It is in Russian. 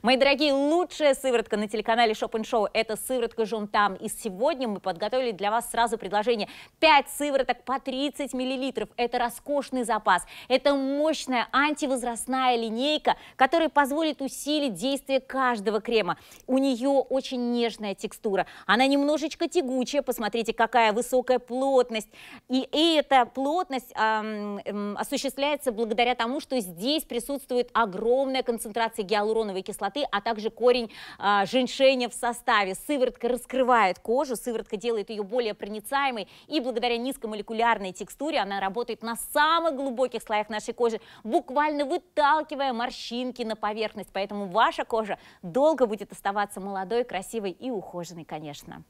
Мои дорогие, лучшая сыворотка на телеканале Шоп Шоу – это сыворотка там. И сегодня мы подготовили для вас сразу предложение. 5 сывороток по 30 мл. Это роскошный запас. Это мощная антивозрастная линейка, которая позволит усилить действие каждого крема. У нее очень нежная текстура. Она немножечко тягучая. Посмотрите, какая высокая плотность. И, и эта плотность эм, эм, осуществляется благодаря тому, что здесь присутствует огромная концентрация гиалуроновой кислоты кислоты, а также корень а, женьшеня в составе. Сыворотка раскрывает кожу, сыворотка делает ее более проницаемой, и благодаря низкомолекулярной текстуре она работает на самых глубоких слоях нашей кожи, буквально выталкивая морщинки на поверхность. Поэтому ваша кожа долго будет оставаться молодой, красивой и ухоженной, конечно.